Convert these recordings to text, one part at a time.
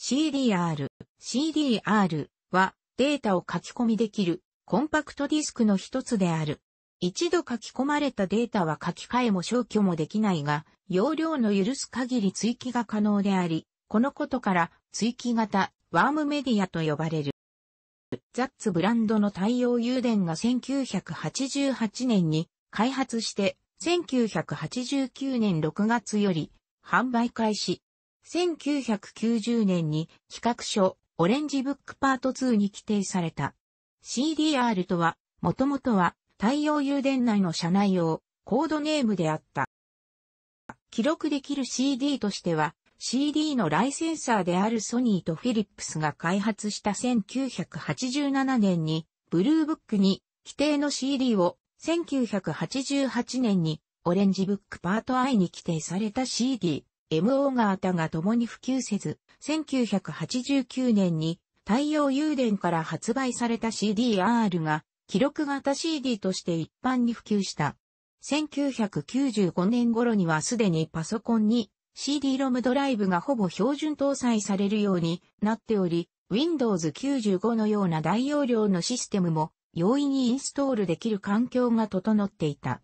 CDR。CDR はデータを書き込みできるコンパクトディスクの一つである。一度書き込まれたデータは書き換えも消去もできないが、容量の許す限り追記が可能であり、このことから追記型ワームメディアと呼ばれる。ザッツブランドの太陽油田が1988年に開発して1989年6月より販売開始。1990年に企画書オレンジブックパート2に規定された。CDR とは、もともとは太陽誘電内の社内用、コードネームであった。記録できる CD としては、CD のライセンサーであるソニーとフィリップスが開発した1987年に、ブルーブックに規定の CD を、1988年にオレンジブックパート I に規定された CD、MO 型が共に普及せず、1989年に太陽油田から発売された CDR が記録型 CD として一般に普及した。1995年頃にはすでにパソコンに CD-ROM ドライブがほぼ標準搭載されるようになっており、Windows 95のような大容量のシステムも容易にインストールできる環境が整っていた。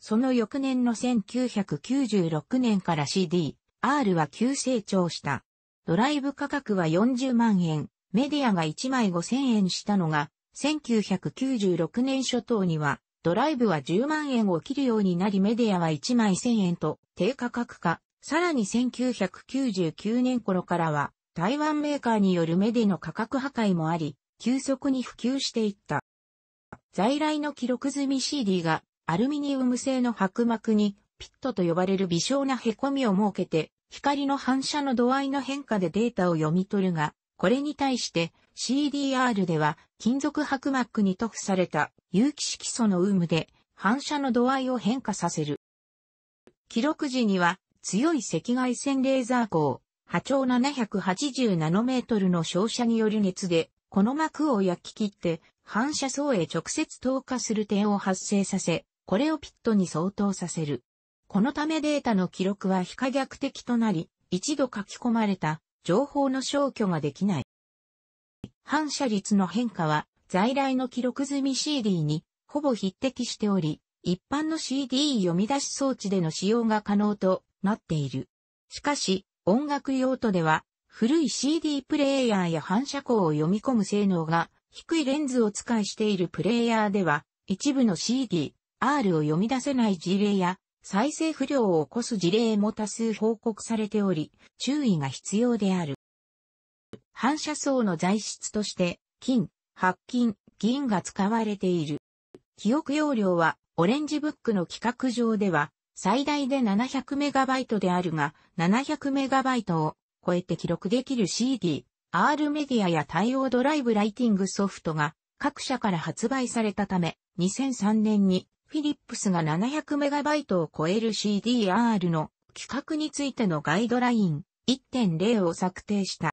その翌年の1996年から CD、R は急成長した。ドライブ価格は40万円、メディアが1枚5000円したのが、1996年初頭には、ドライブは10万円を切るようになりメディアは1枚1000円と低価格化。さらに1999年頃からは、台湾メーカーによるメディの価格破壊もあり、急速に普及していった。在来の記録済み CD がアルミニウム製の薄膜にピットと呼ばれる微小な凹みを設けて光の反射の度合いの変化でデータを読み取るが、これに対して CDR では金属薄膜に塗布された有機色素の有無で反射の度合いを変化させる。記録時には強い赤外線レーザー光、波長780ナノメートルの照射による熱で、この膜を焼き切って反射層へ直接透過する点を発生させ、これをピットに相当させる。このためデータの記録は非可逆的となり、一度書き込まれた情報の消去ができない。反射率の変化は在来の記録済み CD にほぼ匹敵しており、一般の CD 読み出し装置での使用が可能となっている。しかし、音楽用途では、古い CD プレイヤーや反射光を読み込む性能が低いレンズを使いしているプレイヤーでは、一部の CD、R を読み出せない事例や、再生不良を起こす事例も多数報告されており、注意が必要である。反射層の材質として、金、白金、銀が使われている。記憶容量は、オレンジブックの企画上では、最大で 700MB であるが、700MB を超えて記録できる CD、R メディアや対応ドライブライティングソフトが各社から発売されたため、2003年にフィリップスが 700MB を超える CDR の規格についてのガイドライン1.0を策定した。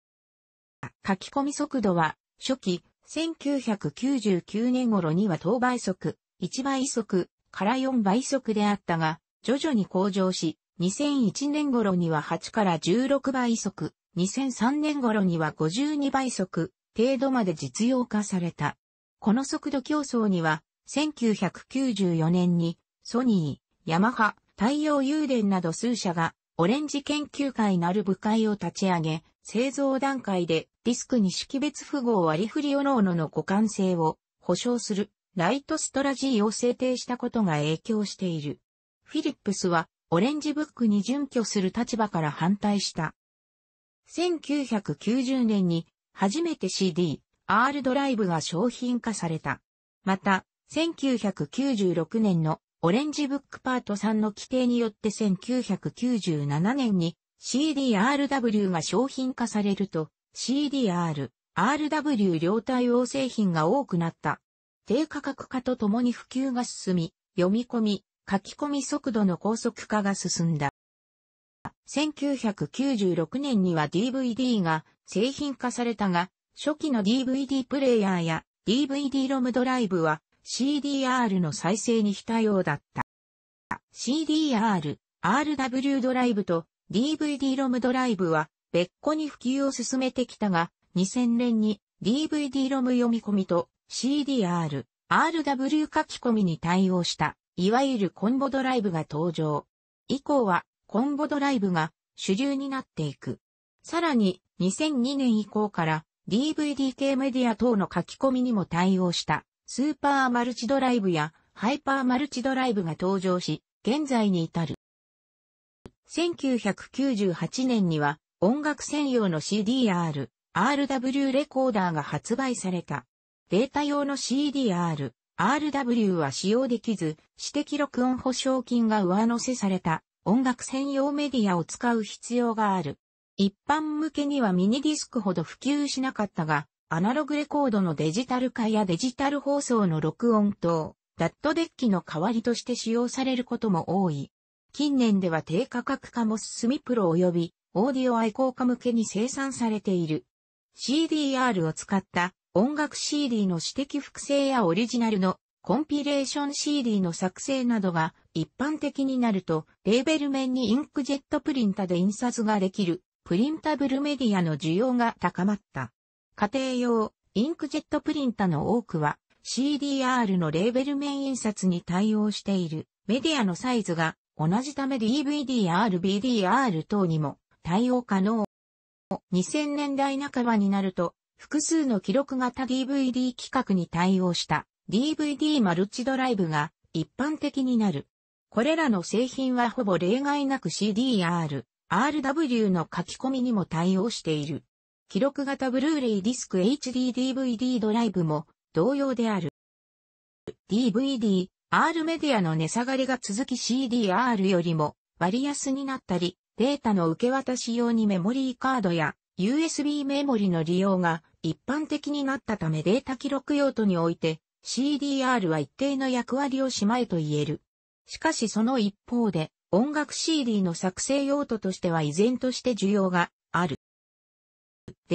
書き込み速度は初期1999年頃には等倍速、1倍速から4倍速であったが、徐々に向上し、2001年頃には8から16倍速、2003年頃には52倍速程度まで実用化された。この速度競争には1994年にソニー、ヤマハ、太陽油田など数社がオレンジ研究会なる部会を立ち上げ、製造段階でディスクに識別符号割り振りおのおのの互換性を保証するライトストラジーを制定したことが影響している。フィリップスはオレンジブックに準拠する立場から反対した。1990年に初めて CD、R ドライブが商品化された。また、1996年のオレンジブックパート3の規定によって1997年に CDRW が商品化されると CDR、RW 両対応製品が多くなった。低価格化とともに普及が進み、読み込み、書き込み速度の高速化が進んだ。1996年には DVD が製品化されたが、初期の DVD プレイヤーや DVD ロムドライブは CDR の再生に非対応だった。CDR、RW ドライブと DVD ロムドライブは別個に普及を進めてきたが、2000年に DVD ロム読み込みと CDR、RW 書き込みに対応した、いわゆるコンボドライブが登場。以降はコンボドライブが主流になっていく。さらに2002年以降から DVD 系メディア等の書き込みにも対応したスーパーマルチドライブやハイパーマルチドライブが登場し、現在に至る。1998年には音楽専用の CDR、RW レコーダーが発売された。データ用の CDR、RW は使用できず、指摘録音保証金が上乗せされた音楽専用メディアを使う必要がある。一般向けにはミニディスクほど普及しなかったが、アナログレコードのデジタル化やデジタル放送の録音等、ダットデッキの代わりとして使用されることも多い。近年では低価格化も進みプロ及びオーディオ愛好家向けに生産されている。CDR を使った音楽 CD の私的複製やオリジナルのコンピレーション CD の作成などが一般的になると、レーベル面にインクジェットプリンタで印刷ができるプリンタブルメディアの需要が高まった。家庭用、インクジェットプリンタの多くは CDR のレーベル面印刷に対応しているメディアのサイズが同じため DVDR、BDR 等にも対応可能。2000年代半ばになると複数の記録型 DVD 規格に対応した DVD マルチドライブが一般的になる。これらの製品はほぼ例外なく CDR、RW の書き込みにも対応している。記録型ブルーレイディスク HDDVD ドライブも同様である。DVD、R メディアの値下がりが続き CDR よりも割安になったり、データの受け渡し用にメモリーカードや USB メモリの利用が一般的になったためデータ記録用途において CDR は一定の役割をしまえと言える。しかしその一方で音楽 CD の作成用途としては依然として需要がある。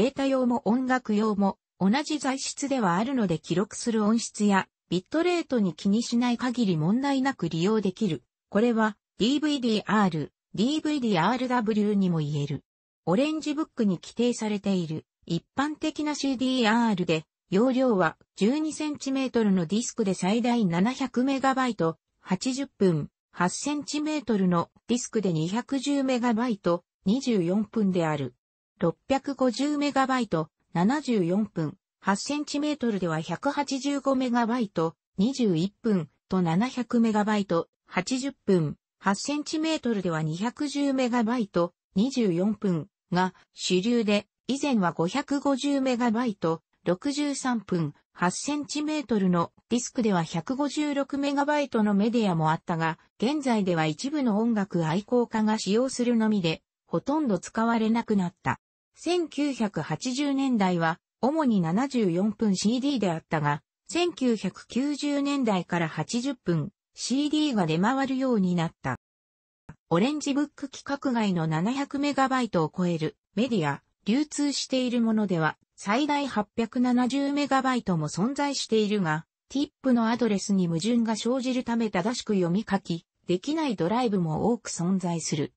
データ用も音楽用も同じ材質ではあるので記録する音質やビットレートに気にしない限り問題なく利用できる。これは DVD-R、DVD-RW にも言える。オレンジブックに規定されている一般的な CDR で容量は 12cm のディスクで最大 700MB、80分、8cm のディスクで 210MB、24分である。650MB、74分、8cm では 185MB、21分と 700MB、80分、8cm では 210MB、24分が主流で、以前は 550MB、63分、8cm のディスクでは 156MB のメディアもあったが、現在では一部の音楽愛好家が使用するのみで、ほとんど使われなくなった。1980年代は主に74分 CD であったが、1990年代から80分 CD が出回るようになった。オレンジブック規格外の7 0 0イトを超えるメディア、流通しているものでは最大8 7 0イトも存在しているが、ティップのアドレスに矛盾が生じるため正しく読み書き、できないドライブも多く存在する。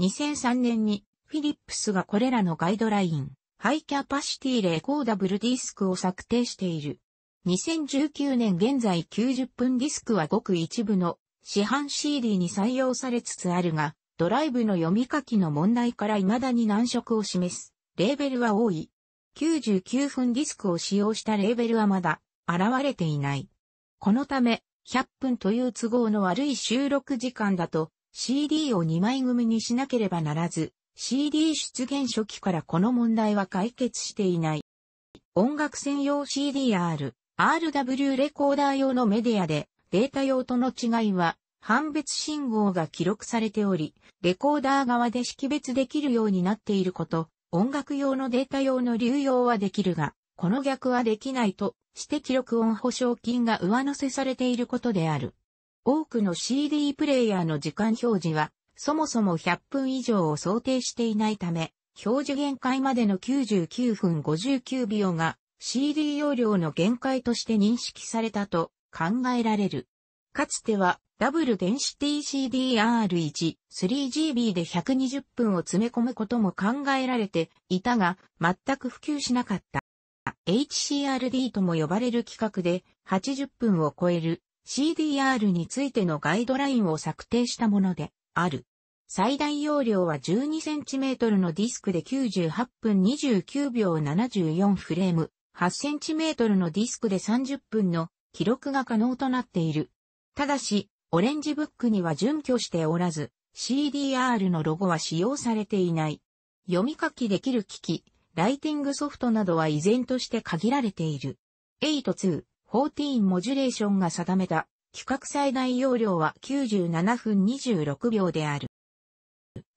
2003年にフィリップスがこれらのガイドライン、ハイキャパシティレコーダブルディスクを策定している。2019年現在90分ディスクはごく一部の市販 CD に採用されつつあるが、ドライブの読み書きの問題から未だに難色を示す、レーベルは多い。99分ディスクを使用したレーベルはまだ現れていない。このため、100分という都合の悪い収録時間だと CD を2枚組にしなければならず、CD 出現初期からこの問題は解決していない。音楽専用 CDR、RW レコーダー用のメディアでデータ用との違いは判別信号が記録されており、レコーダー側で識別できるようになっていること、音楽用のデータ用の流用はできるが、この逆はできないとして記録音保証金が上乗せされていることである。多くの CD プレイヤーの時間表示はそもそも100分以上を想定していないため、表示限界までの99分59秒が CD 容量の限界として認識されたと考えられる。かつてはダブルデンシティ CDR1、3GB で120分を詰め込むことも考えられていたが、全く普及しなかった。HCRD とも呼ばれる規格で80分を超える CDR についてのガイドラインを策定したもので、ある。最大容量は 12cm のディスクで98分29秒74フレーム、8cm のディスクで30分の記録が可能となっている。ただし、オレンジブックには準拠しておらず、CDR のロゴは使用されていない。読み書きできる機器、ライティングソフトなどは依然として限られている。8.2、14モジュレーションが定めた企画最大容量は97分26秒である。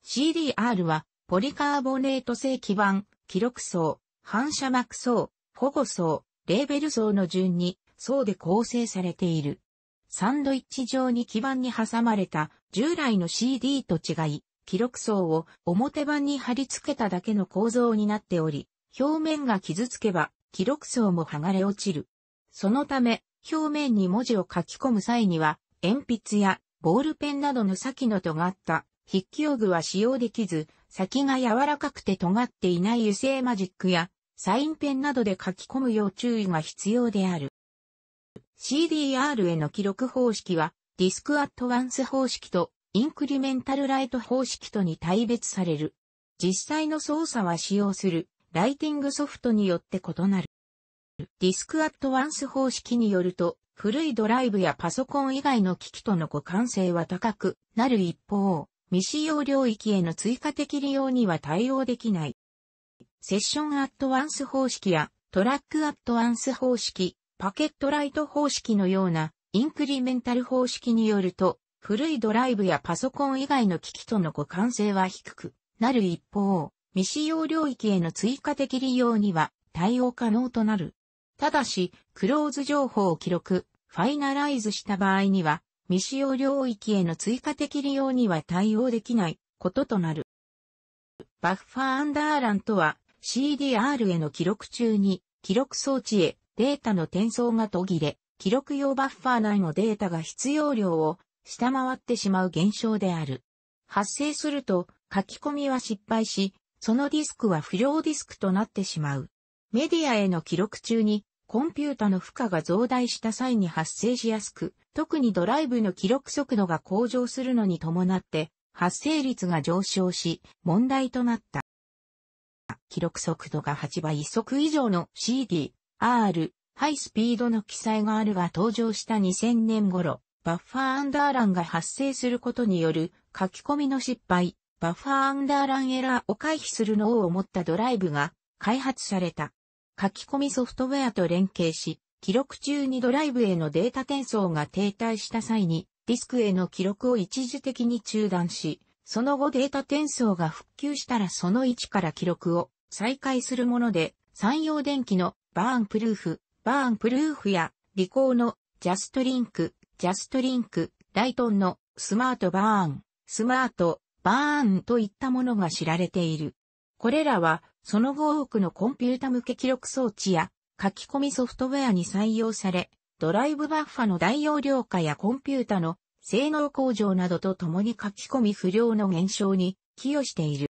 CDR は、ポリカーボネート製基板、記録層、反射膜層、保護層、レーベル層の順に層で構成されている。サンドイッチ状に基板に挟まれた従来の CD と違い、記録層を表板に貼り付けただけの構造になっており、表面が傷つけば記録層も剥がれ落ちる。そのため、表面に文字を書き込む際には、鉛筆やボールペンなどの先の尖った筆記用具は使用できず、先が柔らかくて尖っていない油性マジックやサインペンなどで書き込む要注意が必要である。CDR への記録方式は、ディスクアットワンス方式とインクリメンタルライト方式とに対別される。実際の操作は使用するライティングソフトによって異なる。ディスクアットワンス方式によると、古いドライブやパソコン以外の機器との互換性は高くなる一方、未使用領域への追加的利用には対応できない。セッションアットワンス方式やトラックアットワンス方式、パケットライト方式のようなインクリメンタル方式によると、古いドライブやパソコン以外の機器との互換性は低くなる一方、未使用領域への追加的利用には対応可能となる。ただし、クローズ情報を記録、ファイナライズした場合には、未使用領域への追加的利用には対応できないこととなる。バッファーアンダーランとは CDR への記録中に記録装置へデータの転送が途切れ、記録用バッファー内のデータが必要量を下回ってしまう現象である。発生すると書き込みは失敗し、そのディスクは不良ディスクとなってしまう。メディアへの記録中にコンピュータの負荷が増大した際に発生しやすく、特にドライブの記録速度が向上するのに伴って発生率が上昇し問題となった。記録速度が8倍速以上の CD、R、ハイスピードの記載があるが登場した2000年頃、バッファーアンダーランが発生することによる書き込みの失敗、バッファーアンダーランエラーを回避する脳を持ったドライブが開発された。書き込みソフトウェアと連携し、記録中にドライブへのデータ転送が停滞した際に、ディスクへの記録を一時的に中断し、その後データ転送が復旧したらその位置から記録を再開するもので、山陽電機のバーンプルーフ、バーンプルーフや、リコーのジャストリンク、ジャストリンク、ライトンのスマートバーン、スマートバーンといったものが知られている。これらはその後多くのコンピュータ向け記録装置や書き込みソフトウェアに採用され、ドライブバッファの大容量化やコンピュータの性能向上などとともに書き込み不良の減少に寄与している。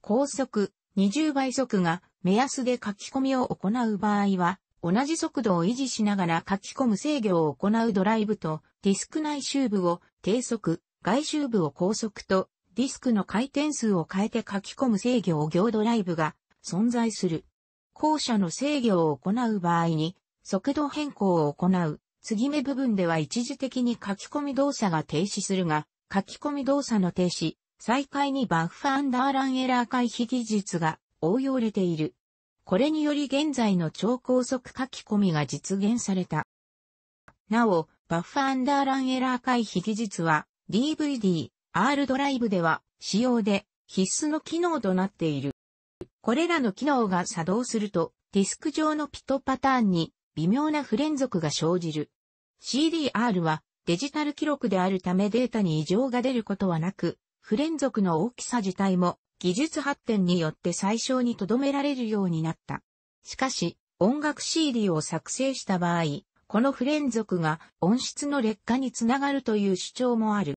高速20倍速が目安で書き込みを行う場合は、同じ速度を維持しながら書き込む制御を行うドライブと、ディスク内周部を低速、外周部を高速とディスクの回転数を変えて書き込む制御を行ドライブが存在する。後者の制御を行う場合に、速度変更を行う、継ぎ目部分では一時的に書き込み動作が停止するが、書き込み動作の停止、再開にバッファンダーランエラー回避技術が応用れている。これにより現在の超高速書き込みが実現された。なお、バッファンダーランエラー回避技術は DVD、R ドライブでは、仕様で必須の機能となっている。これらの機能が作動すると、ディスク上のピットパターンに微妙な不連続が生じる。CDR はデジタル記録であるためデータに異常が出ることはなく、不連続の大きさ自体も技術発展によって最小に留められるようになった。しかし、音楽 CD を作成した場合、この不連続が音質の劣化につながるという主張もある。